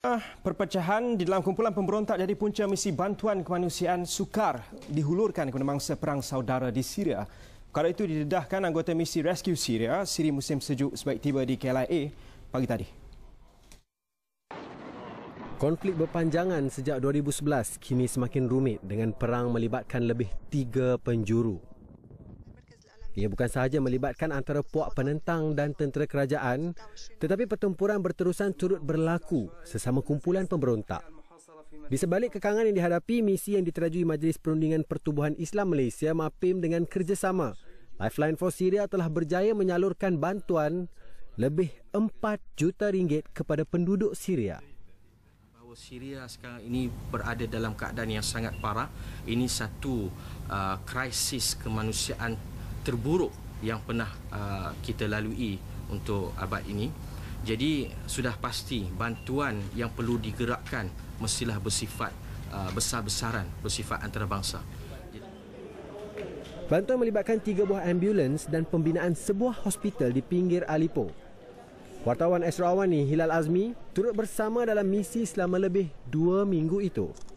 Ah, perpecahan di dalam kumpulan pemberontak jadi punca misi bantuan kemanusiaan sukar dihulurkan kepada mangsa perang saudara di Syria. Kala itu didedahkan anggota misi Rescue Syria, Siri Musim Sejuk sebaik tiba di KLIA e pagi tadi. Konflik berpanjangan sejak 2011 kini semakin rumit dengan perang melibatkan lebih tiga penjuru. Ia bukan sahaja melibatkan antara puak penentang dan tentera kerajaan, tetapi pertempuran berterusan turut berlaku sesama kumpulan pemberontak. Di sebalik kekangan yang dihadapi, misi yang diterajui Majlis Perundingan Pertubuhan Islam Malaysia MAPIM dengan kerjasama Lifeline for Syria telah berjaya menyalurkan bantuan lebih 4 juta ringgit kepada penduduk Syria. Bahawa Syria sekarang ini berada dalam keadaan yang sangat parah, ini satu uh, krisis kemanusiaan terburuk yang pernah uh, kita lalui untuk abad ini. Jadi sudah pasti bantuan yang perlu digerakkan mestilah bersifat uh, besar-besaran, bersifat antarabangsa. Bantuan melibatkan tiga buah ambulans dan pembinaan sebuah hospital di pinggir Alipo. Wartawan Esra Awani, Hilal Azmi, turut bersama dalam misi selama lebih dua minggu itu.